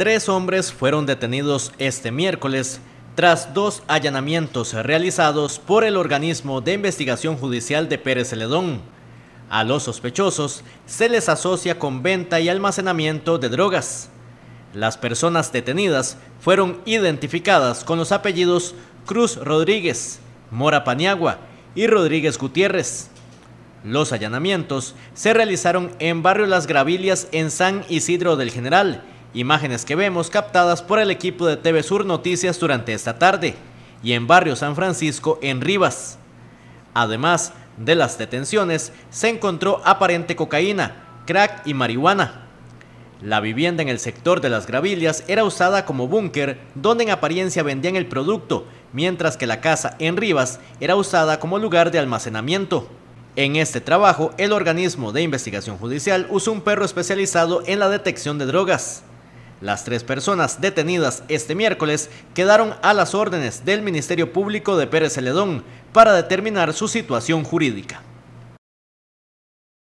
Tres hombres fueron detenidos este miércoles tras dos allanamientos realizados por el organismo de investigación judicial de Pérez Celedón. A los sospechosos se les asocia con venta y almacenamiento de drogas. Las personas detenidas fueron identificadas con los apellidos Cruz Rodríguez, Mora Paniagua y Rodríguez Gutiérrez. Los allanamientos se realizaron en Barrio Las Gravilias en San Isidro del General Imágenes que vemos captadas por el equipo de TV Sur Noticias durante esta tarde y en Barrio San Francisco en Rivas. Además de las detenciones, se encontró aparente cocaína, crack y marihuana. La vivienda en el sector de las Gravillas era usada como búnker donde en apariencia vendían el producto, mientras que la casa en Rivas era usada como lugar de almacenamiento. En este trabajo, el organismo de investigación judicial usó un perro especializado en la detección de drogas. Las tres personas detenidas este miércoles quedaron a las órdenes del Ministerio Público de Pérez Celedón para determinar su situación jurídica.